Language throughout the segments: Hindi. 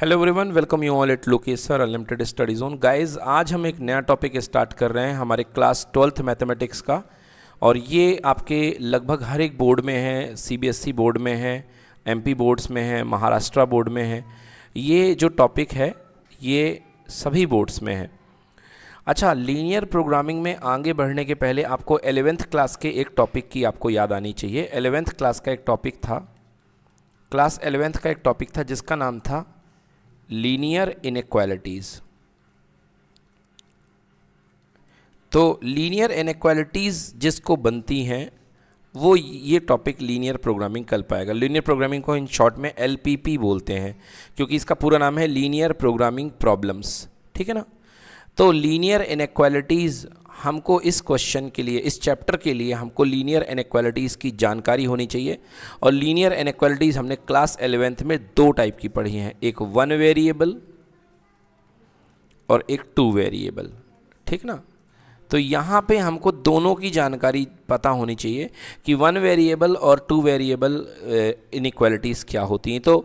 Hello everyone welcome you all at लोकेसर अनलिमिटेड स्टडीज ओन गाइस आज हम एक नया टॉपिक स्टार्ट कर रहे हैं हमारे क्लास ट्वेल्थ मैथमेटिक्स का और ये आपके लगभग हर एक बोर्ड में है सीबीएसई बोर्ड में है एमपी बोर्ड्स में है महाराष्ट्र बोर्ड में है ये जो टॉपिक है ये सभी बोर्ड्स में है अच्छा लीनियर प्रोग्रामिंग में आगे बढ़ने के पहले आपको एलेवेंथ क्लास के एक टॉपिक की आपको याद आनी चाहिए एलेवेंथ क्लास का एक टॉपिक था क्लास एलेवेंथ का एक टॉपिक था जिसका नाम था लीनियर इनक्वालिटीज़ तो लीनियर इनक्वालिटीज़ जिसको बनती हैं वो ये टॉपिक लीनियर प्रोग्रामिंग कर पाएगा लीनियर प्रोग्रामिंग को इन शॉर्ट में एल बोलते हैं क्योंकि इसका पूरा नाम है लीनियर प्रोग्रामिंग प्रॉब्लम्स ठीक है ना तो लीनियर इनक्वालिटीज़ हमको इस क्वेश्चन के लिए इस चैप्टर के लिए हमको लीनियर इनक्वालिटीज़ की जानकारी होनी चाहिए और लीनियर इनक्वालिटीज़ हमने क्लास एलेवेंथ में दो टाइप की पढ़ी हैं एक वन वेरिएबल और एक टू वेरिएबल ठीक ना तो यहाँ पे हमको दोनों की जानकारी पता होनी चाहिए कि वन वेरिएबल और टू वेरिएबल इनक्वालिटीज़ क्या होती हैं तो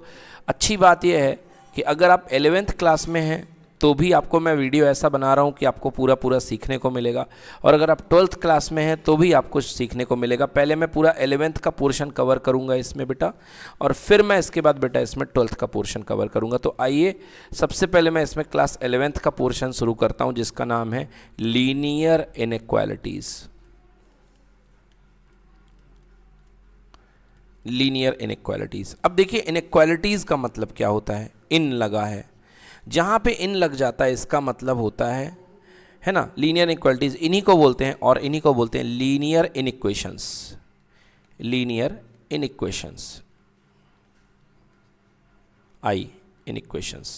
अच्छी बात यह है कि अगर आप एलेवेंथ क्लास में हैं तो भी आपको मैं वीडियो ऐसा बना रहा हूँ कि आपको पूरा पूरा सीखने को मिलेगा और अगर आप ट्वेल्थ क्लास में हैं तो भी आपको सीखने को मिलेगा पहले मैं पूरा एलेवेंथ का पोर्शन कवर करूँगा इसमें बेटा और फिर मैं इसके बाद बेटा इसमें ट्वेल्थ का पोर्शन कवर करूँगा तो आइए सबसे पहले मैं इसमें क्लास एलेवेंथ का पोर्शन शुरू करता हूँ जिसका नाम है लीनियर इनक्वालिटीज़ लीनियर इनक्वालिटीज़ अब देखिए इनक्वालिटीज़ का मतलब क्या होता है इन लगा है जहाँ पे इन लग जाता है इसका मतलब होता है है ना लीनियर इक्वलिटीज़ इन्हीं को बोलते हैं और इन्हीं को बोलते हैं linear in equations linear in equations आई इन इक्वेशंस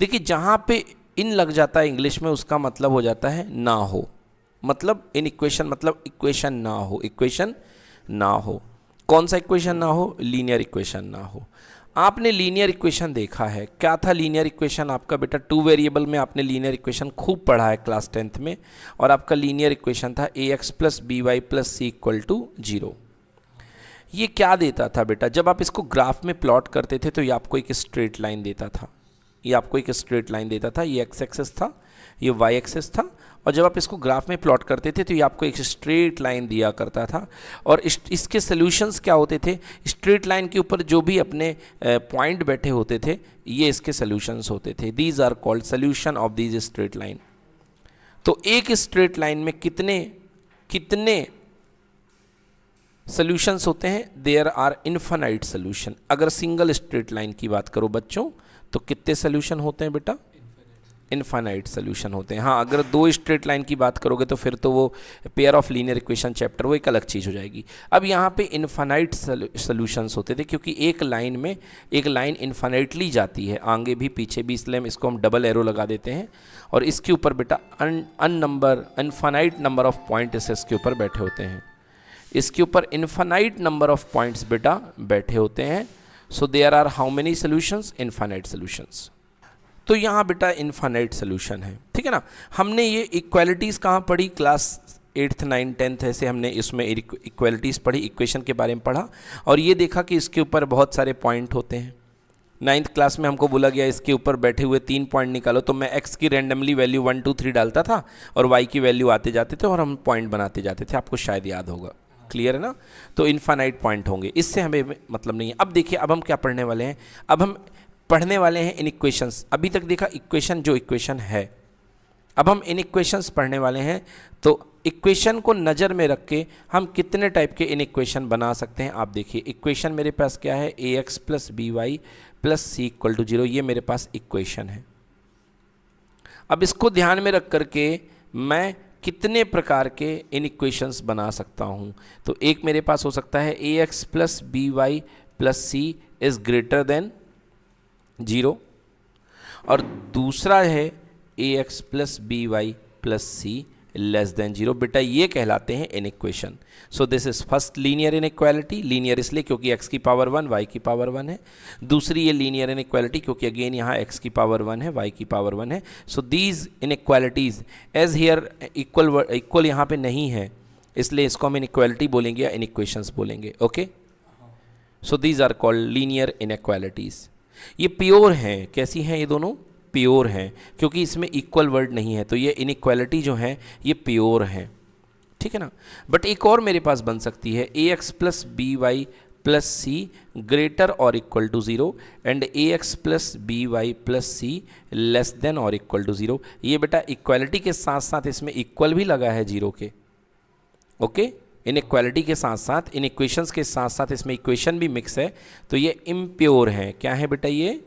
देखिए जहाँ पे इन लग जाता है इंग्लिश में उसका मतलब हो जाता है ना हो मतलब इन इक्वेशन मतलब इक्वेशन ना हो इक्वेशन ना हो कौन सा इक्वेशन ना हो लीनियर इक्वेशन ना हो आपने लीनियर इक्वेशन देखा है क्या था लीनियर इक्वेशन आपका बेटा टू वेरिएबल में आपने लीनियर इक्वेशन खूब पढ़ा है क्लास टेंथ में और आपका लीनियर इक्वेशन था A x plus B Y plus C equal to zero ये क्या देता था बेटा जब आप इसको ग्राफ में प्लॉट करते थे तो ये आपको एक स्ट्रेट लाइन देता था ये आपको एक स्ट्रेट लाइन देता था ये एक्स एक्सेस था ये वाई एक्सेस था और जब आप इसको ग्राफ में प्लॉट करते थे तो ये आपको एक स्ट्रेट लाइन दिया करता था और इस, इसके सोल्यूशंस क्या होते थे स्ट्रेट लाइन के ऊपर जो भी अपने पॉइंट बैठे होते थे ये इसके सोल्यूशंस होते थे these are called solution of these straight line तो एक स्ट्रेट लाइन में कितने कितने सॉल्यूशंस होते हैं देयर आर इन्फानाइट सोल्यूशन अगर सिंगल स्ट्रेट लाइन की बात करो बच्चों तो कितने सोल्यूशन होते हैं बेटा इनफाइनाइट सोल्यूशन होते हैं हाँ अगर दो स्ट्रेट लाइन की बात करोगे तो फिर तो वो pair of linear equation chapter वो एक अलग चीज़ हो जाएगी अब यहाँ पे इनफाइनाइट सोल्यूशंस होते थे क्योंकि एक लाइन में एक लाइन इन्फाइनाइटली जाती है आगे भी पीछे भी इसलिए हम इसको हम डबल एरो लगा देते हैं और इसके ऊपर बेटा an number infinite number of point इसके ऊपर बैठे होते हैं इसके ऊपर इन्फाइनाइट नंबर ऑफ पॉइंट्स बेटा बैठे होते हैं so there are how many solutions infinite solutions तो यहाँ बेटा इन्फानाइट सोल्यूशन है ठीक है ना हमने ये इक्वालिटीज़ कहाँ पढ़ी क्लास एट्थ नाइन्थ टेंथ ऐसे हमने इसमें इक्वलिटीज़ पढ़ी इक्वेशन के बारे में पढ़ा और ये देखा कि इसके ऊपर बहुत सारे पॉइंट होते हैं नाइन्थ क्लास में हमको बोला गया इसके ऊपर बैठे हुए तीन पॉइंट निकालो तो मैं एक्स की randomly value one two three डालता था और वाई की वैल्यू आते जाते थे और हम पॉइंट बनाते जाते थे आपको शायद याद होगा क्लियर है ना तो इन्फानाइट पॉइंट होंगे इससे हमें मतलब नहीं है अब देखिए अब हम क्या पढ़ने वाले हैं अब हम पढ़ने वाले हैं इन इक्वेशंस अभी तक देखा इक्वेशन जो इक्वेशन है अब हम इन इक्वेशंस पढ़ने वाले हैं तो इक्वेशन को नज़र में रख के हम कितने टाइप के इन इक्वेशन बना सकते हैं आप देखिए इक्वेशन मेरे पास क्या है ए x plus B Y plus C equal to zero ये मेरे पास इक्वेशन है अब इसको ध्यान में रख करके मैं कितने प्रकार के इन इक्वेशंस बना सकता हूँ तो एक मेरे पास हो सकता है ए x plus B Y plus C is greater than zero और दूसरा है ए x plus B Y plus सी लेस देन जीरो बेटा ये कहलाते हैं in equation so this is first linear in equality linear इसलिए क्योंकि एक्स की पावर वन वाई की पावर वन है दूसरी ये लीनियर इन इक्वालिटी क्योंकि अगेन यहाँ एक्स की पावर वन है वाई की पावर वन है so these in equalities as here equal equal यहाँ पे नहीं है इसलिए इसको हम इन इक्वालिटी बोलेंगे या इन इक्वेशंस बोलेंगे okay so these are called linear in equalities ये प्योर हैं कैसी हैं ये दोनों प्योर हैं क्योंकि इसमें इक्वल वर्ड नहीं है तो ये इनक्वालिटी जो है ये प्योर हैं ठीक है ना बट एक और मेरे पास बन सकती है ए x plus B Y plus c greater और equal to zero and a x plus B Y plus C less than और इक्वल टू ज़ीरो ये बेटा इक्वालिटी के साथ साथ इसमें इक्वल भी लगा है ज़ीरो के ओके okay? इन इक्वालिटी के साथ साथ इन इक्वेशंस के साथ साथ इसमें इक्वेशन भी मिक्स है तो ये इम्प्योर है क्या है बेटा ये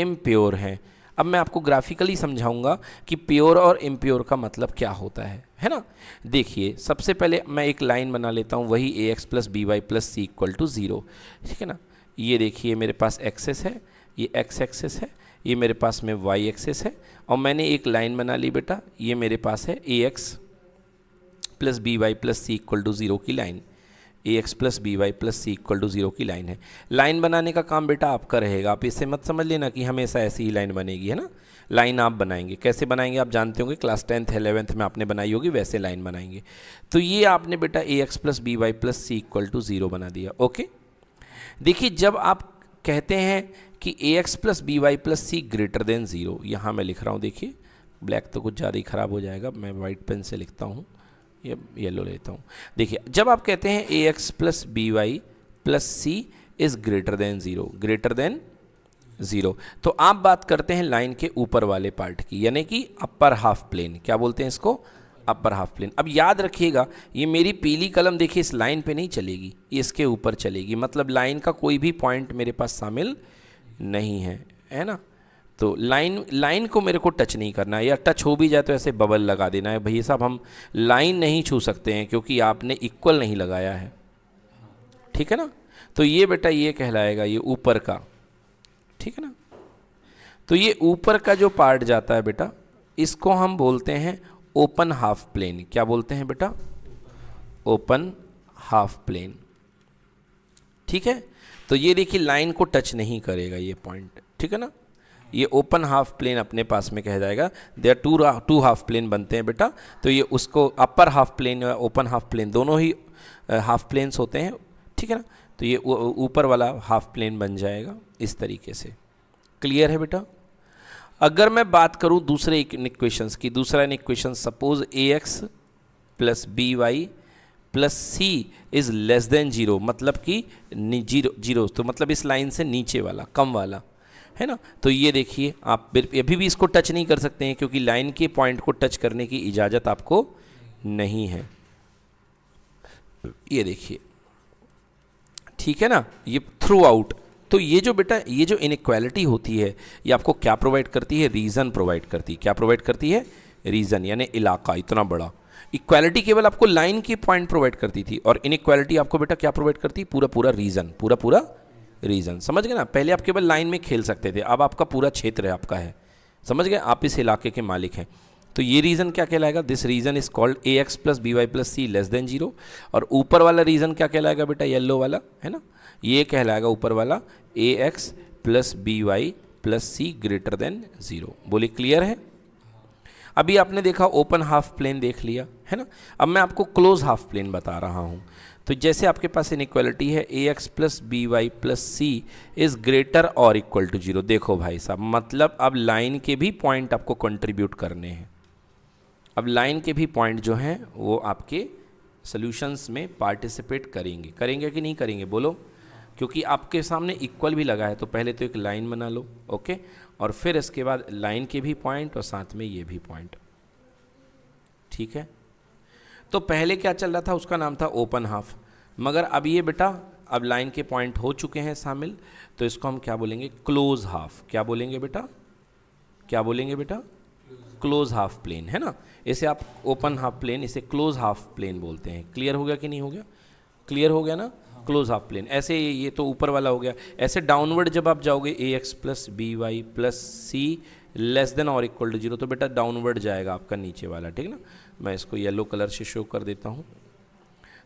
इम्प्योर है अब मैं आपको ग्राफिकली समझाऊंगा कि प्योर और इम्प्योर का मतलब क्या होता है है ना देखिए सबसे पहले मैं एक लाइन बना लेता हूँ वही a x plus B Y plus C equal to zero ठीक है ना ये देखिए मेरे पास एक्सेस है ये एक्स एक्सेस है ये मेरे पास में वाई एक्सेस है और मैंने एक लाइन बना ली बेटा ये मेरे पास है ए x plus B Y plus C equal to zero की line a x plus B Y plus C equal to zero की लाइन है लाइन बनाने का काम बेटा आपका रहेगा आप इसे मत समझ लेना कि हमेशा ऐसी ही लाइन बनेगी है ना लाइन आप बनाएंगे कैसे बनाएंगे आप जानते होंगे क्लास टेंथ एलेवेंथ में आपने बनाई होगी वैसे लाइन बनाएंगे तो ये आपने बेटा a x plus B Y plus C equal to zero बना दिया ओके देखिए जब आप कहते हैं कि a x plus B Y plus c greater than zero यहाँ मैं लिख रहा हूँ देखिए ब्लैक तो कुछ ज़्यादा ही ख़राब हो जाएगा मैं वाइट पेन से लिखता हूँ ये येलो लेता हूँ देखिए जब आप कहते हैं a x plus B Y plus C is greater than zero greater than zero तो आप बात करते हैं लाइन के ऊपर वाले पार्ट की यानी कि अपर हाफ प्लेन क्या बोलते हैं इसको अपर हाफ प्लेन अब याद रखिएगा ये मेरी पीली कलम देखिए इस लाइन पे नहीं चलेगी इसके ऊपर चलेगी मतलब लाइन का कोई भी पॉइंट मेरे पास शामिल नहीं है है ना तो लाइन लाइन को मेरे को टच नहीं करना है या टच हो भी जाए तो ऐसे बबल लगा देना है भैया साहब हम लाइन नहीं छू सकते हैं क्योंकि आपने इक्वल नहीं लगाया है ठीक है ना तो ये बेटा ये कहलाएगा ये ऊपर का ठीक है ना तो ये ऊपर का जो पार्ट जाता है बेटा इसको हम बोलते हैं ओपन हाफ प्लेन क्या बोलते हैं बेटा ओपन हाफ प्लेन ठीक है तो ये देखिए लाइन को टच नहीं करेगा ये पॉइंट ठीक है ना ये ओपन हाफ प्लेन अपने पास में कहा जाएगा they are two two half plane बनते हैं बेटा तो ये उसको अपर हाफ प्लेन या ओपन हाफ प्लेन दोनों ही हाफ प्लेन्स होते हैं ठीक है ना तो ये ऊपर वाला हाफ प्लेन बन जाएगा इस तरीके से क्लियर है बेटा अगर मैं बात करूं दूसरे इक्वेशंस की दूसरा equation suppose a x plus B Y plus C is less than zero मतलब कि जीरो जीरो तो मतलब इस लाइन से नीचे वाला कम वाला है ना तो ये देखिए आप अभी भी इसको टच नहीं कर सकते हैं क्योंकि लाइन के पॉइंट को टच करने की इजाज़त आपको नहीं है ये देखिए ठीक है ना ये थ्रू आउट तो ये जो बेटा ये जो इनक्वालिटी होती है ये आपको क्या प्रोवाइड करती है रीज़न प्रोवाइड करती है क्या प्रोवाइड करती है रीज़न यानी इलाका इतना बड़ा इक्वालिटी केवल आपको लाइन की पॉइंट प्रोवाइड करती थी और इनक्वालिटी आपको बेटा क्या प्रोवाइड करती पूरा पूरा रीज़न पूरा पूरा रीजन समझ गए ना पहले आप केवल लाइन में खेल सकते थे अब आपका पूरा क्षेत्र है आपका है समझ गए आप इस इलाके के मालिक हैं तो ये रीज़न क्या कहलाएगा this region is called a x plus B Y plus C less than zero और ऊपर वाला रीज़न क्या कहलाएगा बेटा येल्लो वाला है ना ये कहलाएगा ऊपर वाला a x plus B Y plus c greater than zero बोले क्लियर है अभी आपने देखा ओपन हाफ प्लेन देख लिया है ना अब मैं आपको क्लोज हाफ प्लेन बता रहा हूँ तो जैसे आपके पास इनक्वालिटी है ए x plus B Y plus C is greater और इक्वल टू जीरो देखो भाई साहब मतलब अब लाइन के भी पॉइंट आपको कंट्रीब्यूट करने हैं अब लाइन के भी पॉइंट जो हैं वो आपके सॉल्यूशंस में पार्टिसिपेट करेंगे करेंगे कि नहीं करेंगे बोलो क्योंकि आपके सामने इक्वल भी लगा है तो पहले तो एक लाइन बना लो ओके और फिर इसके बाद लाइन के भी पॉइंट और साथ में ये भी पॉइंट ठीक है तो पहले क्या चल रहा था उसका नाम था ओपन हाफ मगर अब ये बेटा अब लाइन के पॉइंट हो चुके हैं शामिल तो इसको हम क्या बोलेंगे क्लोज हाफ क्या बोलेंगे बेटा क्या बोलेंगे बेटा क्लोज हाफ प्लेन है ना इसे आप ओपन हाफ प्लेन इसे क्लोज हाफ प्लेन बोलते हैं क्लियर हो गया कि नहीं हो गया क्लियर हो गया ना क्लोज हाफ प्लेन ऐसे ये तो ऊपर वाला हो गया ऐसे डाउनवर्ड जब आप जाओगे a x plus B Y plus C less than और इक्वल टू जीरो तो बेटा डाउनवर्ड जाएगा आपका नीचे वाला ठीक ना मैं इसको येलो कलर से शो कर देता हूँ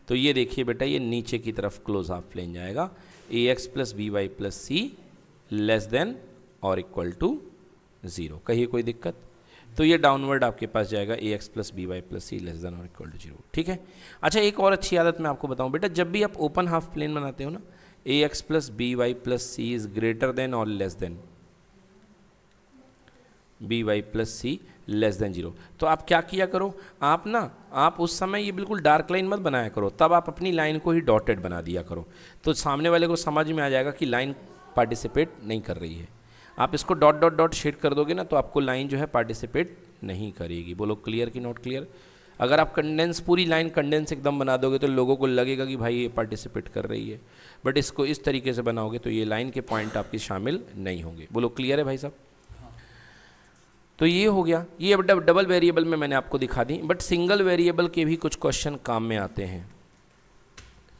तो ये देखिए बेटा ये नीचे की तरफ क्लोज हाफ प्लेन जाएगा a x plus B Y plus C less than और इक्वल टू ज़ीरो कहिए कोई दिक्कत तो ये डाउनवर्ड आपके पास जाएगा a x plus B Y plus C less than और इक्वल टू जीरो ठीक है अच्छा एक और अच्छी आदत मैं आपको बताऊँ बेटा जब भी आप ओपन हाफ प्लेन बनाते हो ना a x plus B Y plus C is greater than और less than b Y plus सी लेस देन जीरो तो आप क्या किया करो आप ना आप उस समय ये बिल्कुल डार्क लाइन मत बनाया करो तब आप अपनी लाइन को ही डॉटेड बना दिया करो तो सामने वाले को समझ में आ जाएगा कि लाइन पार्टिसिपेट नहीं कर रही है आप इसको डॉट डॉट डॉट शेड कर दोगे ना तो आपको लाइन जो है पार्टिसिपेट नहीं करेगी बोलो क्लियर कि नॉट क्लियर अगर आप कंडेंस पूरी लाइन कंडेंस एकदम बना दोगे तो लोगों को लगेगा कि भाई ये पार्टिसिपेट कर रही है बट इसको इस तरीके से बनाओगे तो ये लाइन के पॉइंट आपके शामिल नहीं होंगे बोलो क्लियर है भाई साहब तो ये हो गया ये अब डबल वेरिएबल में मैंने आपको दिखा दी बट सिंगल वेरिएबल के भी कुछ क्वेश्चन काम में आते हैं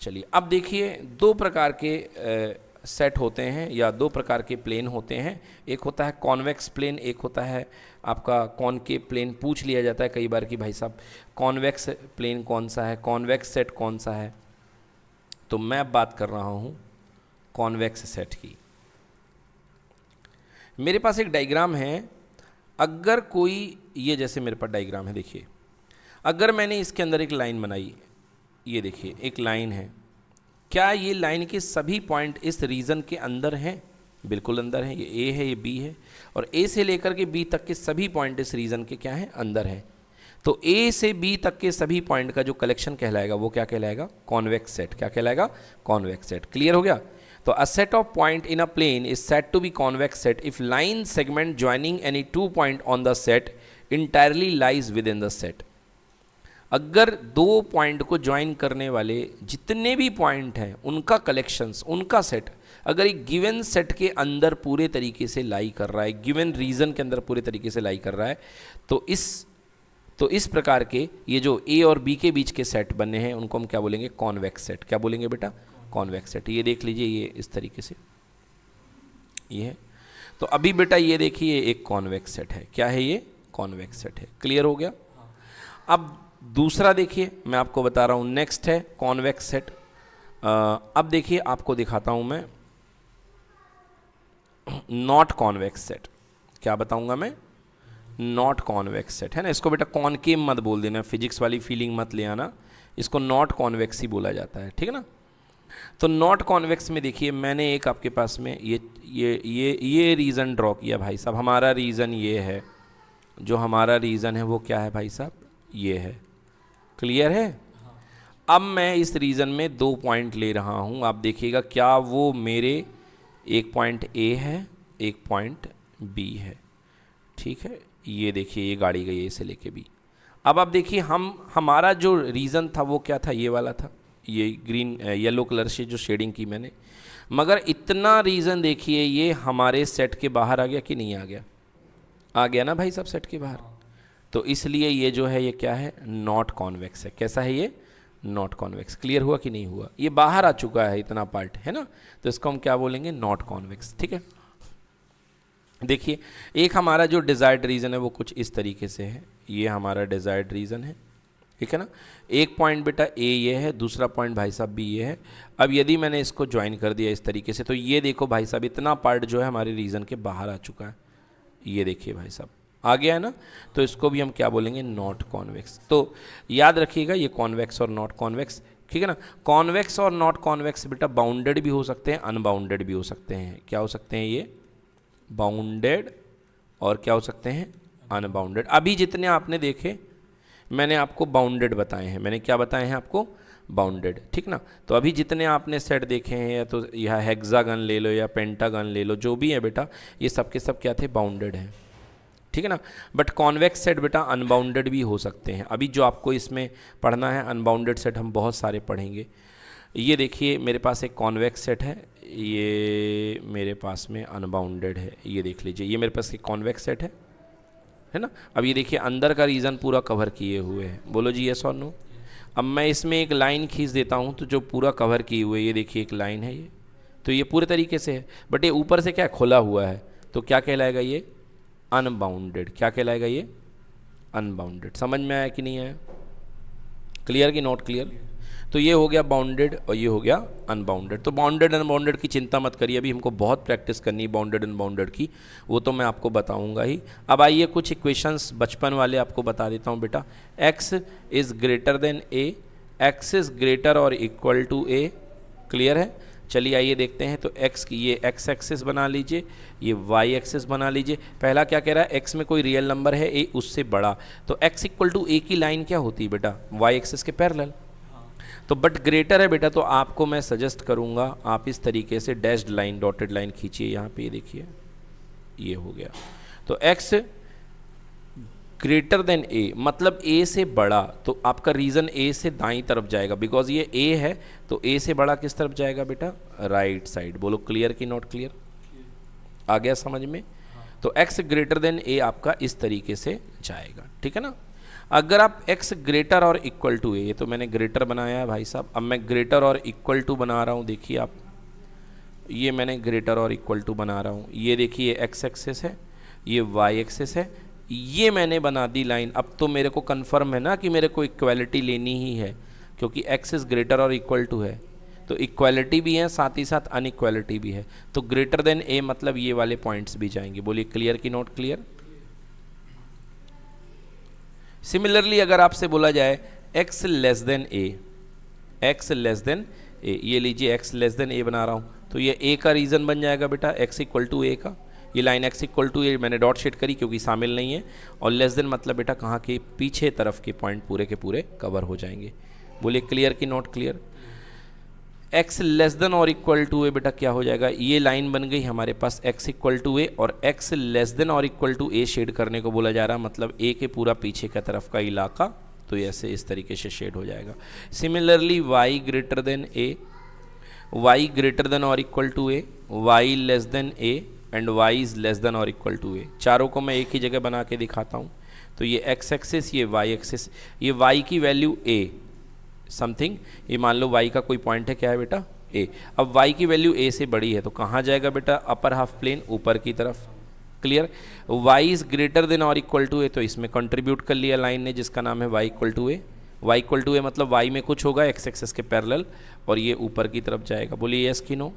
चलिए अब देखिए दो प्रकार के सेट होते हैं या दो प्रकार के प्लेन होते हैं एक होता है कॉन्वेक्स प्लेन एक होता है आपका कौन के प्लेन पूछ लिया जाता है कई बार कि भाई साहब कॉन्वेक्स प्लेन कौन सा है कॉन्वेक्स सेट कौन सा है तो मैं बात कर रहा हूँ कॉन्वेक्स सेट की मेरे पास एक डायग्राम है अगर कोई ये जैसे मेरे पास डाइग्राम है देखिए अगर मैंने इसके अंदर एक लाइन बनाई ये देखिए एक लाइन है क्या ये लाइन के सभी पॉइंट इस रीजन के अंदर हैं बिल्कुल अंदर हैं ये ए है ये बी है और ए से लेकर के बी तक के सभी पॉइंट इस रीजन के क्या हैं अंदर हैं तो ए से बी तक के सभी पॉइंट का जो कलेक्शन कहलाएगा वो क्या कहलाएगा कॉन्वेक्स सेट क्या कहलाएगा कॉन्वेक्स सेट क्लियर हो गया तो set of point in a plane is said to be convex set if line segment joining any two point on the set entirely lies within the set अगर दो पॉइंट को ज्वाइन करने वाले जितने भी पॉइंट हैं उनका कलेक्शंस उनका सेट अगर एक गिवन सेट के अंदर पूरे तरीके से लाई कर रहा है गिवन रीजन के अंदर पूरे तरीके से लाई कर रहा है तो इस तो इस प्रकार के ये जो ए और बी के बीच के सेट बने हैं उनको हम क्या बोलेंगे कॉन्वेक्स सेट क्या बोलेंगे बेटा कॉन्वेक्स सेट तो ये देख लीजिए ये इस तरीके से ये है तो अभी बेटा ये देखिए एक कॉन्वेक्स सेट है क्या है ये कॉन्वेक्स सेट है क्लियर हो गया अब दूसरा देखिए मैं आपको बता रहा हूँ नेक्स्ट है कॉन्वेक्स सेट अब देखिए आपको दिखाता हूँ मैं नॉट कॉन्वेक्स सेट क्या बताऊँगा मैं नॉट कॉन्वेक्स सेट है ना इसको बेटा कॉनकेव मत बोल देना फिजिक्स वाली फीलिंग मत ले आना इसको नॉट कॉन्वेक्स ही बोला जाता है ठीक है ना तो नॉट कॉन्वेक्स में देखिए मैंने एक आपके पास में ये ये ये ये रीज़न ड्रॉ किया भाई साहब हमारा रीज़न ये है जो हमारा रीज़न है वो क्या है भाई साहब ये है क्लियर है अब मैं इस रीज़न में दो पॉइंट ले रहा हूँ आप देखिएगा क्या वो मेरे एक पॉइंट ए है एक पॉइंट बी है ठीक है ये देखिए ये गाड़ी गई है इसे लेके भी अब आप देखिए हम हमारा जो रीज़न था वो क्या था ये वाला था ये ग्रीन येलो कलर से जो शेडिंग की मैंने मगर इतना रीज़न देखिए ये हमारे सेट के बाहर आ गया कि नहीं आ गया आ गया ना भाई सब सेट के बाहर तो इसलिए ये जो है ये क्या है नॉट कॉन्वेक्स है कैसा है ये नॉट कॉन्वेक्स क्लियर हुआ कि नहीं हुआ ये बाहर आ चुका है इतना पार्ट है ना तो इसको हम क्या बोलेंगे नॉट कॉन्वेक्स ठीक है देखिए एक हमारा जो डिज़ायर्ड रीज़न है वो कुछ इस तरीके से है ये हमारा डिज़ायर्ड रीज़न है ठीक है ना एक पॉइंट बेटा ए ये है दूसरा पॉइंट भाई साहब बी ये है अब यदि मैंने इसको ज्वाइन कर दिया इस तरीके से तो ये देखो भाई साहब इतना पार्ट जो है हमारे रीज़न के बाहर आ चुका है ये देखिए भाई साहब आ गया है ना तो इसको भी हम क्या बोलेंगे नॉट कॉन्वेक्स तो याद रखिएगा ये कॉन्वेक्स और नॉट कॉन्वेक्स ठीक है ना कॉन्वेक्स और नॉट कॉन्वेक्स बेटा बाउंडेड भी हो सकते हैं अनबाउंडेड भी हो सकते हैं क्या हो सकते हैं ये बाउंडेड और क्या हो सकते हैं अनबाउंडेड अभी जितने आपने देखे मैंने आपको बाउंडेड बताए हैं मैंने क्या बताए हैं आपको बाउंडेड ठीक ना तो अभी जितने आपने सेट देखे हैं या तो यह हेक्सागन ले लो या पेंटागन ले लो जो भी है बेटा ये सब के सब क्या थे बाउंडेड हैं ठीक है ना बट कॉन्वेक्स सेट बेटा अनबाउंडेड भी हो सकते हैं अभी जो आपको इसमें पढ़ना है अनबाउंडेड सेट हम बहुत सारे पढ़ेंगे ये देखिए मेरे पास एक कॉन्वेक्स सेट है ये मेरे पास में अनबाउंडेड है ये देख लीजिए ये मेरे पास एक कॉन्वेक्स सेट है है ना अब ये देखिए अंदर का रीज़न पूरा कवर किए हुए हैं बोलो जी यस और नो अब मैं इसमें एक लाइन खींच देता हूँ तो जो पूरा कवर किए हुए ये देखिए एक लाइन है ये तो ये पूरे तरीके से है बट ये ऊपर से क्या खुला हुआ है तो क्या कहलाएगा ये अनबाउंडेड क्या कहलाएगा ये अनबाउंडेड समझ में आया कि नहीं आया क्लियर कि नॉट क्लियर तो ये हो गया बाउंडेड और ये हो गया अनबाउंडेड तो बाउंडेड अनबाउंडेड की चिंता मत करिए अभी हमको बहुत प्रैक्टिस करनी है बाउंडेड अनबाउंडेड की वो तो मैं आपको बताऊंगा ही अब आइए कुछ इक्वेशंस बचपन वाले आपको बता देता हूँ बेटा x is greater than a x is greater और इक्वल टू ए क्लियर है चलिए आइए देखते हैं तो एक्स की ये एक्स एक्सेस बना लीजिए ये वाई एक्सेस बना लीजिए पहला क्या कह रहा है एक्स में कोई रियल नंबर है ए उससे बड़ा तो एक्स इक्वल टू ए की लाइन क्या होती है बेटा वाई एक्सेस के पैरल तो बट ग्रेटर है बेटा तो आपको मैं सजेस्ट करूंगा आप इस तरीके से डैश्ड लाइन डॉटेड लाइन खींचिए यहाँ पे देखिए ये हो गया तो एक्स ग्रेटर देन ए मतलब ए से बड़ा तो आपका रीज़न ए से दाई तरफ जाएगा बिकॉज ये ए है तो ए से बड़ा किस तरफ जाएगा बेटा राइट right साइड बोलो क्लियर की नॉट क्लियर आ गया समझ में हाँ। तो एक्स ग्रेटर देन ए आपका इस तरीके से जाएगा ठीक है ना अगर आप x ग्रेटर और इक्वल टू है ये तो मैंने ग्रेटर बनाया है भाई साहब अब मैं ग्रेटर और इक्वल टू बना रहा हूँ देखिए आप ये मैंने ग्रेटर और इक्वल टू बना रहा हूँ ये देखिए एक्स एक्सेस है ये वाई एक्सेस है ये मैंने बना दी लाइन अब तो मेरे को कन्फर्म है ना कि मेरे को इक्वालिटी लेनी ही है क्योंकि एक्स इज़ ग्रेटर और इक्वल टू है तो इक्वालिटी भी है साथ ही साथ अनइक्वालिटी भी है तो ग्रेटर देन ए मतलब ये वाले पॉइंट्स भी जाएंगे बोलिए क्लियर की नॉट क्लियर सिमिलरली अगर आपसे बोला जाए x less than a, x less than a ये लीजिए एक्स लेस देन ए बना रहा हूँ तो ये ए का रीज़न बन जाएगा बेटा एक्स इक्वल टू ए का ये line x equal to a मैंने डॉट शेड करी क्योंकि शामिल नहीं है और लेस देन मतलब बेटा कहाँ के पीछे तरफ के पॉइंट पूरे के पूरे कवर हो जाएंगे बोलिए क्लियर कि not clear x less than और इक्वल टू ए बेटा क्या हो जाएगा ये लाइन बन गई हमारे पास एक्स इक्वल टू ए और एक्स लेस देन और इक्वल टू ए शेड करने को बोला जा रहा है मतलब ए के पूरा पीछे का तरफ का इलाका तो ऐसे इस तरीके से शेड हो जाएगा similarly y greater than a y greater than और equal to a y less than a and y is less than और इक्वल टू ए चारों को मैं एक ही जगह बना के दिखाता हूँ तो ये एक्स एक्सेस ये वाई एक्सेस ये वाई की वैल्यू ए समथिंग ये मान लो वाई का कोई पॉइंट है क्या है बेटा ए अब वाई की वैल्यू ए से बड़ी है तो कहाँ जाएगा बेटा अपर हाफ प्लेन ऊपर की तरफ clear y is greater than और इक्वल टू ए तो इसमें कंट्रीब्यूट कर लिया लाइन ने जिसका नाम है y equal to a y equal to a मतलब वाई में कुछ होगा एक्स एक्सेस के पैरल और ये ऊपर की तरफ जाएगा बोलिए यस की no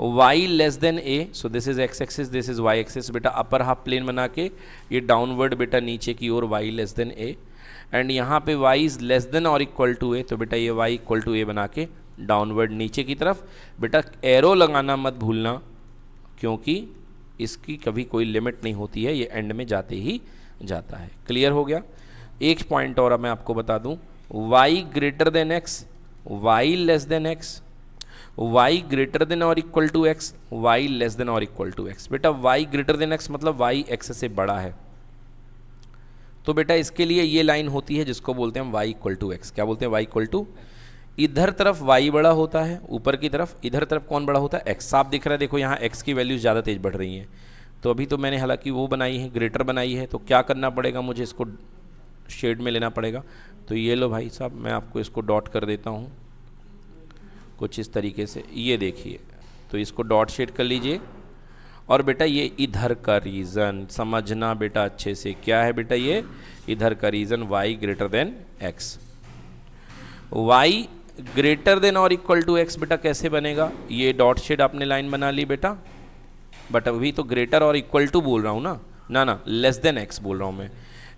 y less than a so this is x axis this is y axis बेटा अपर हाफ प्लेन बना के ये डाउनवर्ड बेटा नीचे की ओर y less than a and यहाँ पे y इज़ लेस देन और इक्वल टू ए तो बेटा ये y इक्वल टू ए बना के डाउनवर्ड नीचे की तरफ बेटा एरो लगाना मत भूलना क्योंकि इसकी कभी कोई लिमिट नहीं होती है ये एंड में जाते ही जाता है क्लियर हो गया एक पॉइंट और अब मैं आपको बता दूँ y greater than x y less than x y greater than और equal to x y less than और इक्वल टू x बेटा y ग्रेटर देन x मतलब y x से बड़ा है तो बेटा इसके लिए ये लाइन होती है जिसको बोलते हैं वाई इक्वल टू एक्स क्या बोलते हैं वाई इक्वल टू इधर तरफ वाई बड़ा होता है ऊपर की तरफ इधर तरफ कौन बड़ा होता है एक्स साफ दिख रहा है देखो यहाँ एक्स की वैल्यू ज़्यादा तेज़ बढ़ रही है तो अभी तो मैंने हालांकि वो बनाई है ग्रेटर बनाई है तो क्या करना पड़ेगा मुझे इसको शेड में लेना पड़ेगा तो ये लो भाई साहब मैं आपको इसको डॉट कर देता हूँ कुछ इस तरीके से ये देखिए तो इसको डॉट शेड कर लीजिए और बेटा ये इधर का रीज़न समझना बेटा अच्छे से क्या है बेटा ये इधर का region y greater than x y greater than और इक्वल टू एक्स बेटा कैसे बनेगा ये डॉट शेड आपने लाइन बना ली बेटा बट अभी तो ग्रेटर और इक्वल टू बोल रहा हूँ ना ना ना लेस देन एक्स बोल रहा हूँ मैं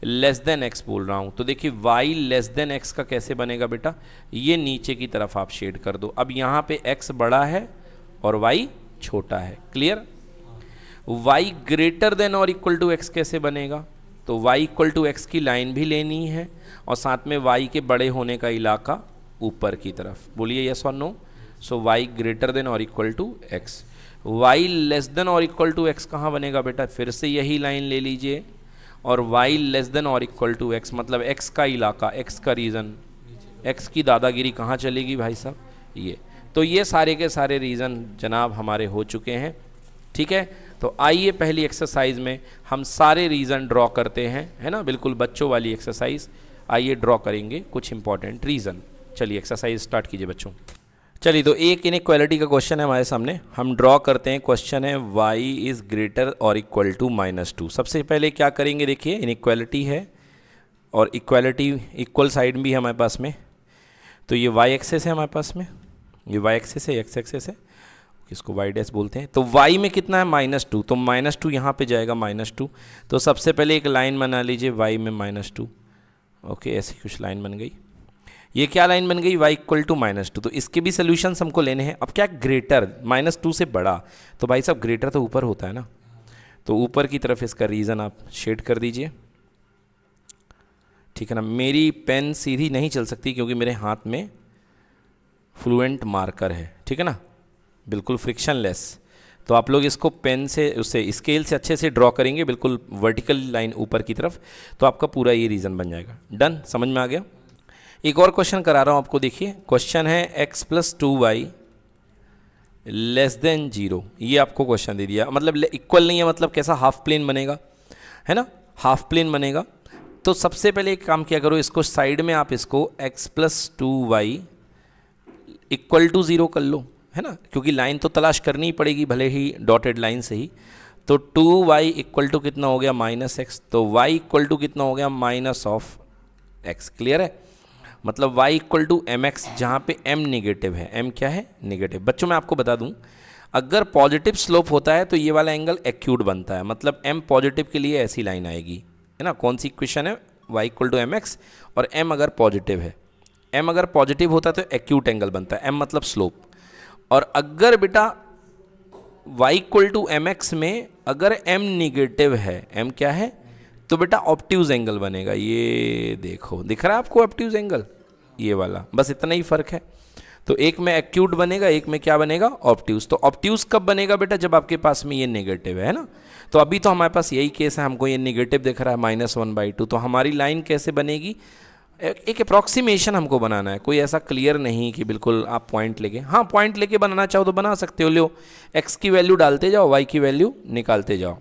लेस देन एक्स बोल रहा हूँ तो देखिए वाई लेस देन एक्स का कैसे बनेगा बेटा ये नीचे की तरफ आप शेड कर दो अब यहाँ पे एक्स बड़ा है और वाई छोटा है क्लियर y ग्रेटर देन और इक्वल टू एक्स कैसे बनेगा तो y इक्वल टू एक्स की लाइन भी लेनी है और साथ में y के बड़े होने का इलाका ऊपर की तरफ बोलिए यस और no so y greater than और equal to x y less than और इक्वल टू एक्स कहाँ बनेगा बेटा फिर से यही लाइन ले लीजिए और y लेस देन और इक्वल टू एक्स मतलब x का इलाका x का रीज़न x की दादागिरी कहाँ चलेगी भाई साहब ये तो ये सारे के सारे रीज़न जनाब हमारे हो चुके हैं ठीक है तो आइए पहली एक्सरसाइज में हम सारे रीज़न ड्रॉ करते हैं है ना बिल्कुल बच्चों वाली एक्सरसाइज आइए ड्रॉ करेंगे कुछ इंपॉर्टेंट रीज़न चलिए एक्सरसाइज स्टार्ट कीजिए बच्चों चलिए तो एक इनक्वालिटी का क्वेश्चन है हमारे सामने हम ड्रॉ करते हैं क्वेश्चन है वाई इज़ ग्रेटर और इक्वल टू माइनस टू सबसे पहले क्या करेंगे देखिए इनक्वालिटी है और इक्वलिटी इक्वल साइड भी है हमारे पास में तो ये वाई एक्सेस है हमारे पास में ये वाई एक्सेस है एक्स एक्सेस है इसको वाई डैश बोलते हैं तो वाई में कितना है माइनस टू तो माइनस टू यहाँ पर जाएगा माइनस टू तो सबसे पहले एक लाइन बना लीजिए वाई में माइनस टू ओके ऐसी कुछ लाइन बन गई ये क्या लाइन बन गई y equal to minus two तो इसके भी सोल्यूशंस हमको लेने हैं अब क्या ग्रेटर माइनस टू से बड़ा तो भाई साहब ग्रेटर तो ऊपर होता है ना तो ऊपर की तरफ इसका रीज़न आप शेड कर दीजिए ठीक है ना मेरी पेन सीधी नहीं चल सकती क्योंकि मेरे हाथ में फ्लुएंट मार्कर है ठीक है ना बिल्कुल फ्रिक्शनलेस तो आप लोग इसको पेन से उससे स्केल से अच्छे से ड्रॉ करेंगे बिल्कुल वर्टिकल लाइन ऊपर की तरफ तो आपका पूरा ये रीज़न बन जाएगा डन समझ में आ गया एक और क्वेश्चन करा रहा हूँ आपको देखिए क्वेश्चन है x plus two y less than zero ये आपको क्वेश्चन दे दिया मतलब इक्वल नहीं है मतलब कैसा हाफ प्लेन बनेगा है ना हाफ प्लेन बनेगा तो सबसे पहले एक काम किया करो इसको साइड में आप इसको x plus two y equal to zero कर लो है ना क्योंकि लाइन तो तलाश करनी ही पड़ेगी भले ही डॉटेड लाइन से ही तो टू वाई इक्वल टू कितना हो गया माइनस एक्स तो वाई इक्वल टू कितना हो गया माइनस ऑफ एक्स क्लियर है मतलब y equal to m x जहाँ पे एम निगेटिव है एम क्या है निगेटिव बच्चों मैं आपको बता दूँ अगर पॉजिटिव स्लोप होता है तो ये वाला एंगल एक्यूट बनता है मतलब एम पॉजिटिव के लिए ऐसी लाइन आएगी है ना कौन सी इक्वेशन है y इक्वल टू एम और m अगर पॉजिटिव है m अगर पॉजिटिव होता है तो एक्यूट एंगल बनता है m मतलब स्लोप और अगर बेटा y equal to m x में अगर m निगेटिव है m क्या है तो बेटा ऑप्टिव एंगल बनेगा ये देखो दिख रहा है आपको ऑप्टिव एंगल ये वाला बस इतना ही फर्क है तो एक में एक्यूट बनेगा एक में क्या बनेगा ऑप्टिव्स तो ऑप्टिव्स कब बनेगा बेटा जब आपके पास में ये नेगेटिव है ना तो अभी तो हमारे पास यही केस है हमको ये नेगेटिव दिख रहा है माइनस वन बाई टू तो हमारी लाइन कैसे बनेगी एक अप्रॉक्सीमेशन हमको बनाना है कोई ऐसा क्लियर नहीं कि बिल्कुल आप पॉइंट लेके हाँ पॉइंट लेके बनाना चाहो तो बना सकते हो लियो एक्स की वैल्यू डालते जाओ वाई की वैल्यू निकालते जाओ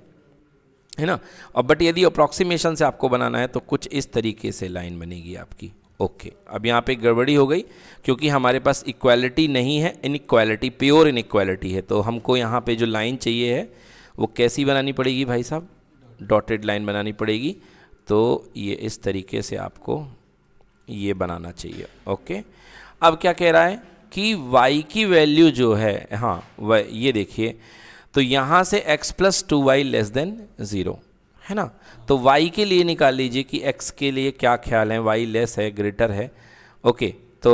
है ना और बट यदि अप्रॉक्सीमेशन से आपको बनाना है तो कुछ इस तरीके से लाइन बनेगी आपकी ओके okay. अब यहाँ पे गड़बड़ी हो गई क्योंकि हमारे पास इक्वालिटी नहीं है इनक्वालिटी प्योर इक्वालिटी है तो हमको यहाँ पे जो लाइन चाहिए है वो कैसी बनानी पड़ेगी भाई साहब डॉटेड लाइन बनानी पड़ेगी तो ये इस तरीके से आपको ये बनाना चाहिए ओके अब क्या कह रहा है कि y की वैल्यू जो है हाँ ये देखिए तो यहाँ से x plus two y less than zero है ना तो y के लिए निकाल लीजिए कि x के लिए क्या ख्याल है y लेस है ग्रेटर है ओके तो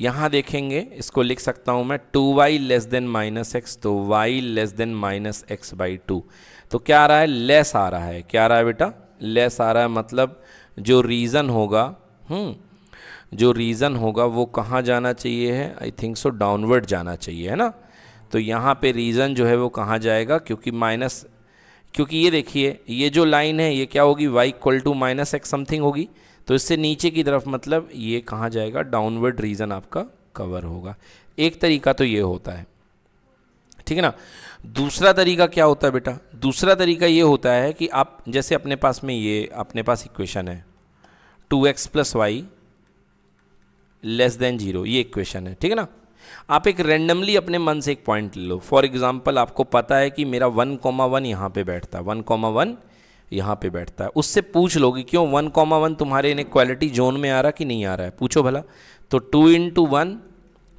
यहाँ देखेंगे इसको लिख सकता हूँ मैं two y less than minus x तो y less than minus x by two तो क्या आ रहा है लेस आ रहा है क्या आ रहा है बेटा लेस आ रहा है मतलब जो रीज़न होगा हम्म, जो रीज़न होगा वो कहाँ जाना चाहिए है आई थिंक सो डाउनवर्ड जाना चाहिए है ना तो यहाँ पे रीज़न जो है वो कहाँ जाएगा क्योंकि माइनस क्योंकि ये देखिए ये जो लाइन है ये क्या होगी y equal to minus x something होगी तो इससे नीचे की तरफ मतलब ये कहाँ जाएगा डाउनवर्ड रीज़न आपका कवर होगा एक तरीका तो ये होता है ठीक है ना दूसरा तरीका क्या होता है बेटा दूसरा तरीका ये होता है कि आप जैसे अपने पास में ये अपने पास इक्वेशन है two x plus y less than zero ये इक्वेशन है ठीक है ना आप एक रेंडमली अपने मन से एक पॉइंट ले लो फॉर एग्जाम्पल आपको पता है कि मेरा वन कॉमा वन यहाँ पे बैठता है वन कॉमा वन यहाँ पर बैठता है उससे पूछ लो कि क्यों वन कॉमा वन तुम्हारे इन क्वालिटी जोन में आ रहा कि नहीं आ रहा है पूछो भला तो two into one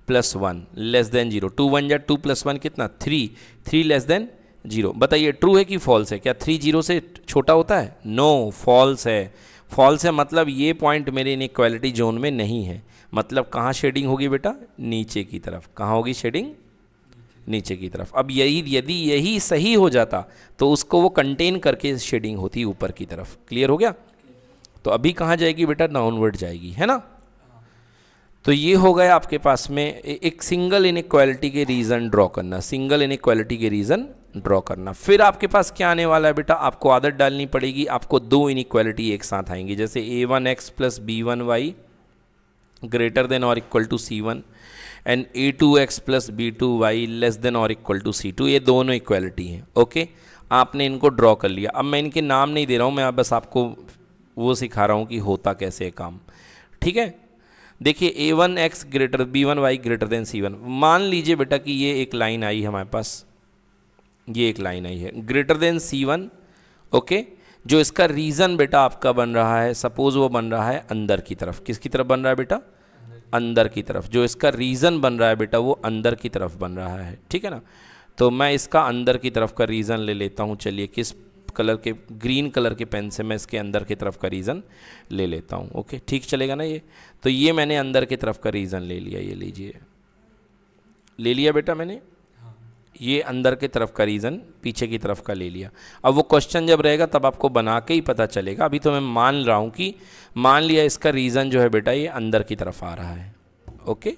plus one less than zero two one या टू प्लस वन कितना three three less than zero बताइए ट्रू है कि फॉल्स है क्या थ्री जीरो से छोटा होता है नो no, फॉल्स है फॉल्स है मतलब ये पॉइंट मेरे इन इक्वालिटी जोन में नहीं है मतलब कहाँ शेडिंग होगी बेटा नीचे की तरफ कहाँ होगी शेडिंग नीचे की तरफ अब यही यदि यही सही हो जाता तो उसको वो कंटेन करके शेडिंग होती ऊपर की तरफ क्लियर हो गया तो अभी कहाँ जाएगी बेटा डाउनवर्ड जाएगी है ना तो ये हो गया आपके पास में एक सिंगल इनक्वालिटी के रीज़न ड्रॉ करना सिंगल इनक्वालिटी के रीज़न ड्रॉ करना फिर आपके पास क्या आने वाला है बेटा आपको आदत डालनी पड़ेगी आपको दो इनक्वालिटी एक साथ आएंगी जैसे a one x plus b one y greater than और equal to c one and a two x plus b two y less than और इक्वल टू सी टू ये दोनों इक्वालिटी हैं ओके आपने इनको ड्रॉ कर लिया अब मैं इनके नाम नहीं दे रहा हूँ मैं बस आपको वो सिखा रहा हूँ कि होता कैसे है काम ठीक है देखिए a one x greater b one y greater than c one मान लीजिए बेटा कि ये एक लाइन आई हमारे पास ये एक लाइन आई है greater than c one okay जो इसका रीज़न बेटा आपका बन रहा है सपोज़ वो बन रहा है अंदर की तरफ किसकी तरफ बन रहा है बेटा अंदर की तरफ जो इसका रीज़न बन रहा है बेटा वो अंदर की तरफ बन रहा है ठीक है ना तो मैं इसका अंदर की तरफ का रीज़न ले लेता हूँ चलिए किस कलर के ग्रीन कलर के पेन से मैं इसके अंदर की तरफ का रीज़न ले लेता हूँ ओके ठीक चलेगा ना ये तो ये मैंने अंदर की तरफ का रीज़न ले लिया ये लीजिए ले लिया बेटा मैंने ये अंदर की तरफ का रीज़न पीछे की तरफ का ले लिया अब वो क्वेश्चन जब रहेगा तब आपको बना के ही पता चलेगा अभी तो मैं मान रहा हूँ कि मान लिया इसका रीज़न जो है बेटा ये अंदर की तरफ आ रहा है ओके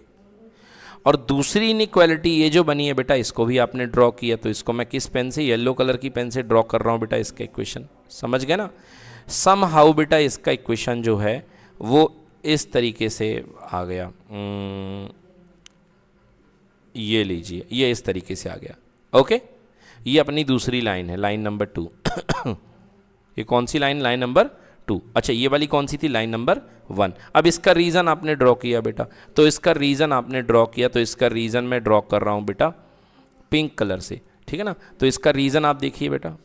और दूसरी इनक्वालिटी ये जो बनी है बेटा इसको भी आपने ड्रॉ किया तो इसको मैं किस पेन से येल्लो कलर की पेन से ड्रॉ कर रहा हूँ बेटा इसका इक्वेशन समझ गए ना सम हाउ बेटा इसका इक्वेशन जो है वो इस तरीके से आ गया hmm. ये लीजिए ये इस तरीके से आ गया ओके ये अपनी दूसरी लाइन है लाइन नंबर टू ये कौन सी लाइन लाइन नंबर टू अच्छा ये वाली कौन सी थी लाइन नंबर वन अब इसका रीज़न आपने ड्रॉ किया बेटा तो इसका रीज़न आपने ड्रॉ किया तो इसका रीज़न मैं ड्रॉ कर रहा हूँ बेटा पिंक कलर से ठीक है ना तो इसका रीज़न आप देखिए बेटा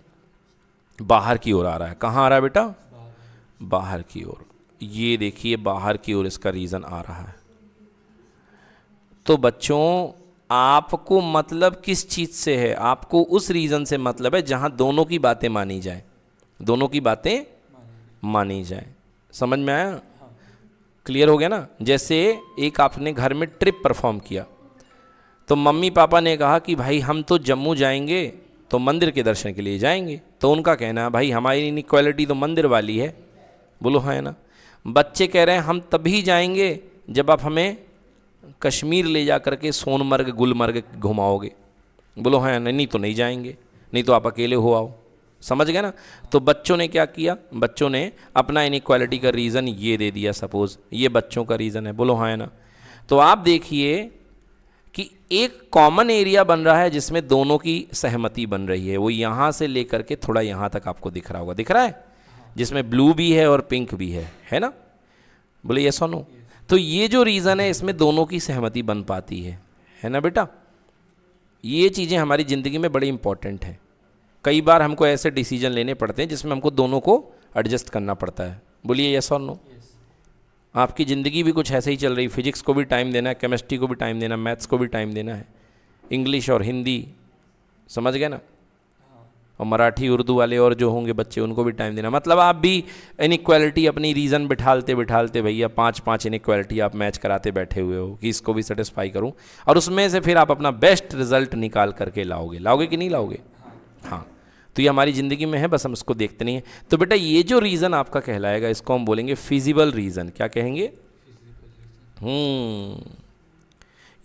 बाहर की ओर आ रहा है कहाँ आ रहा है बेटा बाहर की ओर ये देखिए बाहर की ओर इसका रीज़न आ रहा है तो बच्चों आपको मतलब किस चीज़ से है आपको उस रीज़न से मतलब है जहाँ दोनों की बातें मानी जाए दोनों की बातें मानी जाए समझ में आया क्लियर हो गया ना जैसे एक आपने घर में ट्रिप परफॉर्म किया तो मम्मी पापा ने कहा कि भाई हम तो जम्मू जाएंगे तो मंदिर के दर्शन के लिए जाएंगे तो उनका कहना है भाई हमारी क्वालिटी तो मंदिर वाली है बोलो हाँ, है ना बच्चे कह रहे हैं हम तभी जाएंगे जब आप हमें कश्मीर ले जा करके सोनमर्ग गुलमर्ग घुमाओगे बोलो हाँ नहीं तो नहीं जाएंगे नहीं तो आप अकेले हो आओ समझ गए ना तो बच्चों ने क्या किया बच्चों ने अपना इनक्वालिटी का रीज़न ये दे दिया सपोज़ ये बच्चों का रीज़न है बोलो हाँ ना तो आप देखिए कि एक कॉमन एरिया बन रहा है जिसमें दोनों की सहमति बन रही है वो यहाँ से लेकर के थोड़ा यहाँ तक आपको दिख रहा होगा दिख रहा है जिसमें ब्लू भी है और पिंक भी है है ना बोले ये सोनो yes. तो ये जो रीज़न है इसमें दोनों की सहमति बन पाती है है ना बेटा ये चीज़ें हमारी ज़िंदगी में बड़ी इंपॉर्टेंट हैं कई बार हमको ऐसे डिसीजन लेने पड़ते हैं जिसमें हमको दोनों को एडजस्ट करना पड़ता है बोलिए यस और नो आपकी ज़िंदगी भी कुछ ऐसे ही चल रही फिजिक्स को भी टाइम देना है केमिस्ट्री को भी टाइम देना मैथ्स को भी टाइम देना है इंग्लिश और हिंदी समझ गए ना और मराठी उर्दू वाले और जो होंगे बच्चे उनको भी टाइम देना मतलब आप भी इनक्वालिटी अपनी रीज़न बिठालते बिठालते भैया पाँच पाँच इक्वालिटी आप मैच कराते बैठे हुए हो कि इसको भी सेटिस्फाई करूँ और उसमें से फिर आप अपना बेस्ट रिजल्ट निकाल करके लाओगे लाओगे कि नहीं लाओगे हाँ तो ये हमारी ज़िंदगी में है बस हम इसको देखते नहीं हैं तो बेटा ये जो रीज़न आपका कहलाएगा इसको हम बोलेंगे फिजिबल रीज़न क्या कहेंगे हम्म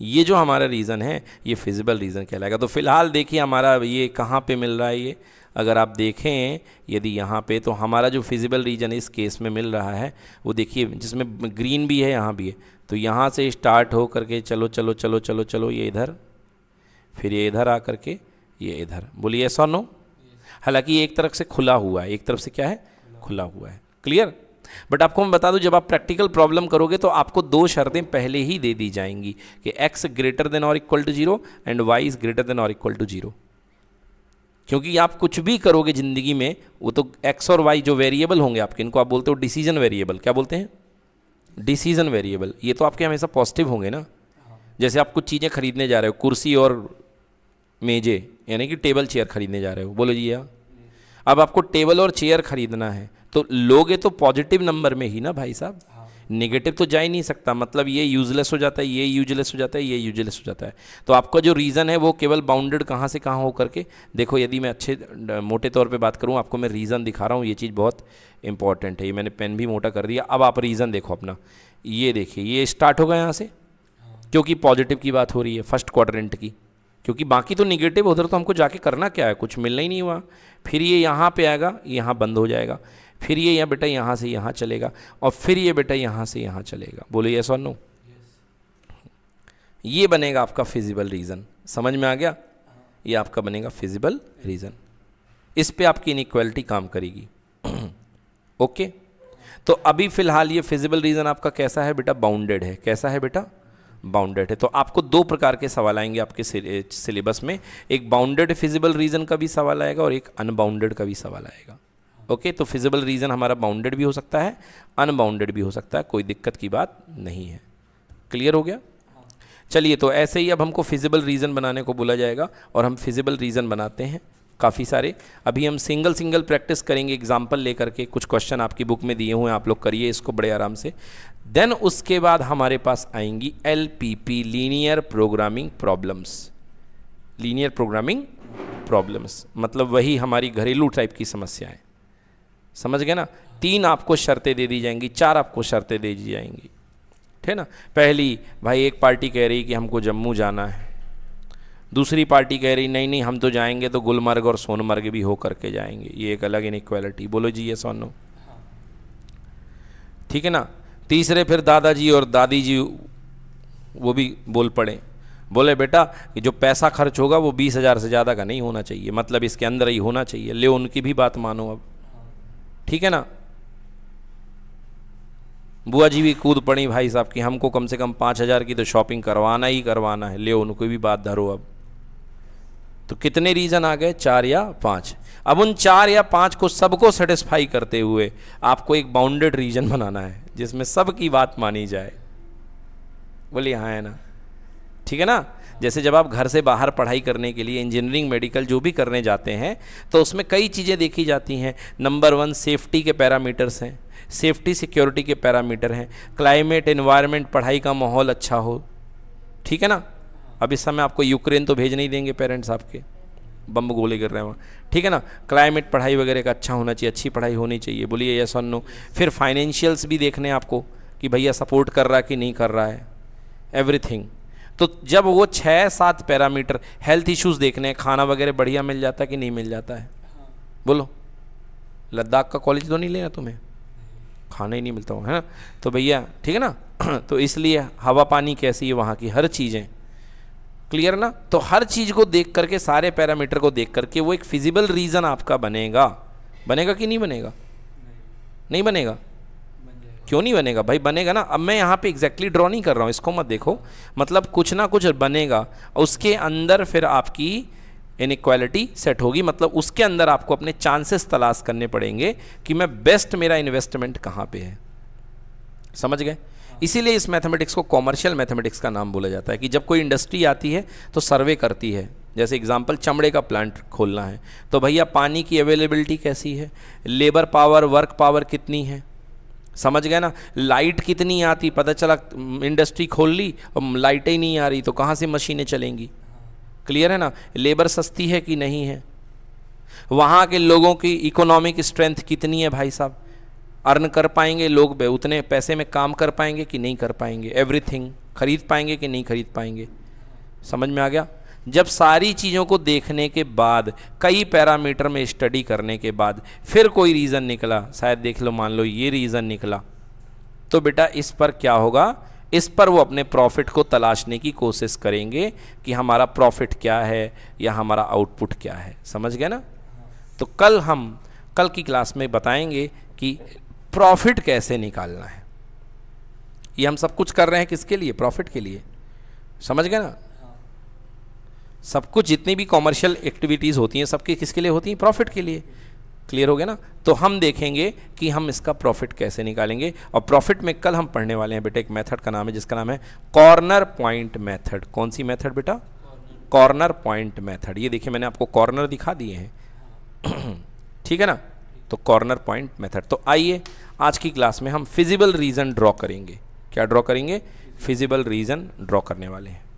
ये जो हमारा रीज़न है ये फिजिबल रीज़न कहलाएगा तो फ़िलहाल देखिए हमारा ये कहाँ पे मिल रहा है ये अगर आप देखें यदि यहाँ पे तो हमारा जो फिजिबल रीजन इस केस में मिल रहा है वो देखिए जिसमें ग्रीन भी है यहाँ भी है तो यहाँ से स्टार्ट हो करके चलो चलो चलो चलो चलो ये इधर फिर ये इधर आ करके ये इधर बोलिए ऐसा नो हालांकि एक तरफ से खुला हुआ है एक तरफ से क्या है खुला हुआ है क्लियर बट आपको मैं बता दूं जब आप प्रैक्टिकल प्रॉब्लम करोगे तो आपको दो शर्तें पहले ही दे दी जाएंगी कि एक्स ग्रेटर देन और equal to zero and y is greater than और इक्वल टू जीरो क्योंकि आप कुछ भी करोगे ज़िंदगी में वो तो x और y जो वेरिएबल होंगे आपके इनको आप बोलते हो डिसीजन वेरिएबल क्या बोलते हैं डिसीजन वेरिएबल ये तो आपके हमेशा पॉजिटिव होंगे ना जैसे आप कुछ चीज़ें खरीदने जा रहे हो कुर्सी और मेजे यानी कि टेबल चेयर खरीदने जा रहे हो बोलो जी आप अब आपको टेबल और चेयर खरीदना है तो लोगे तो पॉजिटिव नंबर में ही ना भाई साहब नेगेटिव हाँ। तो जा ही नहीं सकता मतलब ये यूजलेस हो जाता है ये यूजलेस हो जाता है ये यूजलेस हो जाता है तो आपका जो रीज़न है वो केवल बाउंडेड कहाँ से कहाँ हो करके देखो यदि मैं अच्छे मोटे तौर पे बात करूँ आपको मैं रीज़न दिखा रहा हूँ ये चीज़ बहुत इंपॉर्टेंट है ये मैंने पेन भी मोटा कर दिया अब आप रीज़न देखो अपना ये देखिए ये स्टार्ट होगा यहाँ से हाँ। क्योंकि पॉजिटिव की बात हो रही है फर्स्ट क्वाड्रेंट की क्योंकि बाकी तो निगेटिव उधर तो हमको जाके करना क्या है कुछ मिलना ही नहीं हुआ फिर ये यहाँ पर आएगा यहाँ बंद हो जाएगा फिर ये यहाँ बेटा यहाँ से यहाँ चलेगा और फिर ये बेटा यहाँ से यहाँ चलेगा बोलो ये सो नो ये बनेगा आपका फिजिबल रीज़न समझ में आ गया ये आपका बनेगा फिजिबल रीज़न इस पे आपकी इनक्वलिटी काम करेगी ओके तो अभी फ़िलहाल ये फिजिबल रीज़न आपका कैसा है बेटा बाउंडेड है कैसा है बेटा बाउंडेड है तो आपको दो प्रकार के सवाल आएंगे आपके सिलेबस में एक बाउंडेड फिजिबल रीज़न का भी सवाल आएगा और एक अनबाउंडेड का भी सवाल आएगा ओके तो फिजिबल रीज़न हमारा बाउंडेड भी हो सकता है अनबाउंडेड भी हो सकता है कोई दिक्कत की बात नहीं है क्लियर हो गया चलिए तो ऐसे ही अब हमको फिजिबल रीज़न बनाने को बोला जाएगा और हम फिजिबल रीज़न बनाते हैं काफ़ी सारे अभी हम सिंगल सिंगल प्रैक्टिस करेंगे एग्जाम्पल लेकर के कुछ क्वेश्चन आपकी बुक में दिए हुए हैं आप लोग करिए इसको बड़े आराम से देन उसके बाद हमारे पास आएंगी L P P linear programming problems linear programming problems मतलब वही हमारी घरेलू टाइप की समस्याएं समझ गए ना तीन आपको शर्तें दे दी जाएंगी चार आपको शर्तें दे दी जाएंगी ठीक ना पहली भाई एक पार्टी कह रही कि हमको जम्मू जाना है दूसरी पार्टी कह रही नहीं नहीं हम तो जाएंगे तो गुलमर्ग और सोनमर्ग भी हो करके जाएंगे ये एक अलग इनक्वालिटी बोलो जी ये सोनो ठीक है ना तीसरे फिर दादाजी और दादी जी वो भी बोल पड़े बोले बेटा कि जो पैसा खर्च होगा वो बीस हज़ार से ज़्यादा का नहीं होना चाहिए मतलब इसके अंदर ही होना चाहिए ले उनकी भी बात मानो अब ठीक है ना बुआ जी भी कूद पड़ी भाई साहब की हमको कम से कम पाँच हज़ार की तो शॉपिंग करवाना ही करवाना है ले उनको भी बात धरो अब तो कितने रीज़न आ गए चार या पाँच अब उन चार या पाँच को सबको सेटिस्फाई करते हुए आपको एक बाउंडेड रीजन बनाना है जिसमें सबकी बात मानी जाए बोलिए हाँ है ना ठीक है ना जैसे जब आप घर से बाहर पढ़ाई करने के लिए इंजीनियरिंग मेडिकल जो भी करने जाते हैं तो उसमें कई चीज़ें देखी जाती हैं नंबर वन सेफ्टी के पैरामीटर्स हैं सेफ्टी सिक्योरिटी के पैरामीटर हैं क्लाइमेट इन्वायरमेंट पढ़ाई का माहौल अच्छा हो ठीक है ना अब इस समय आपको यूक्रेन तो भेज नहीं देंगे पेरेंट्स आपके बम गोले गिर रहे हैं वहाँ ठीक है ना क्लाइमेट पढ़ाई वगैरह का अच्छा होना चाहिए अच्छी पढ़ाई होनी चाहिए बोलिए यस और नो फिर फाइनेंशियल्स भी देखने आपको कि भैया सपोर्ट कर रहा है कि नहीं कर रहा है एवरीथिंग तो जब वो छः सात पैरामीटर हेल्थ इश्यूज देखने हैं खाना वगैरह बढ़िया मिल जाता है कि नहीं मिल जाता है बोलो लद्दाख का कॉलेज तो नहीं लेना तुम्हें खाना ही नहीं मिलता है ना तो भैया ठीक है ना तो इसलिए हवा पानी कैसी है वहाँ की हर चीज़ें क्लियर ना तो हर चीज़ को देख करके सारे पैरामीटर को देख करके वो एक फिजिबल रीज़न आपका बनेगा बनेगा कि नहीं बनेगा नहीं बनेगा क्यों नहीं बनेगा भाई बनेगा ना अब मैं यहाँ पे एग्जैक्टली ड्रॉ नहीं कर रहा हूँ इसको मत देखो मतलब कुछ ना कुछ बनेगा उसके अंदर फिर आपकी इनक्वालिटी सेट होगी मतलब उसके अंदर आपको अपने चांसेस तलाश करने पड़ेंगे कि मैं बेस्ट मेरा इन्वेस्टमेंट कहाँ पे है समझ गए इसीलिए इस मैथमेटिक्स को कॉमर्शियल मैथमेटिक्स का नाम बोला जाता है कि जब कोई इंडस्ट्री आती है तो सर्वे करती है जैसे एग्जाम्पल चमड़े का प्लांट खोलना है तो भैया पानी की अवेलेबिलिटी कैसी है लेबर पावर वर्क पावर कितनी है समझ गए ना लाइट कितनी आती पता चला इंडस्ट्री खोल ली और लाइटें नहीं आ रही तो कहाँ से मशीनें चलेंगी क्लियर है ना लेबर सस्ती है कि नहीं है वहाँ के लोगों की इकोनॉमिक स्ट्रेंथ कितनी है भाई साहब अर्न कर पाएंगे लोग उतने पैसे में काम कर पाएंगे कि नहीं कर पाएंगे एवरीथिंग खरीद पाएंगे कि नहीं खरीद पाएंगे समझ में आ गया जब सारी चीज़ों को देखने के बाद कई पैरामीटर में स्टडी करने के बाद फिर कोई रीज़न निकला शायद देख लो मान लो ये रीज़न निकला तो बेटा इस पर क्या होगा इस पर वो अपने प्रॉफिट को तलाशने की कोशिश करेंगे कि हमारा प्रॉफिट क्या है या हमारा आउटपुट क्या है समझ गए ना तो कल हम कल की क्लास में बताएंगे कि प्रॉफिट कैसे निकालना है ये हम सब कुछ कर रहे हैं किसके लिए प्रॉफिट के लिए समझ गए ना सब कुछ जितनी भी कॉमर्शियल एक्टिविटीज़ होती हैं सबके किसके लिए होती हैं प्रॉफिट के लिए क्लियर हो गया ना तो हम देखेंगे कि हम इसका प्रॉफिट कैसे निकालेंगे और प्रॉफिट में कल हम पढ़ने वाले हैं बेटा एक मेथड का नाम है जिसका नाम है कॉर्नर पॉइंट मेथड कौन सी मेथड बेटा कॉर्नर पॉइंट मेथड ये देखिए मैंने आपको कॉर्नर दिखा दिए हैं ठीक है ना तो कॉर्नर पॉइंट मेथड तो आइए आज की क्लास में हम फिजिबल रीज़न ड्रॉ करेंगे क्या ड्रॉ करेंगे फिजिबल रीज़न ड्रॉ करने वाले हैं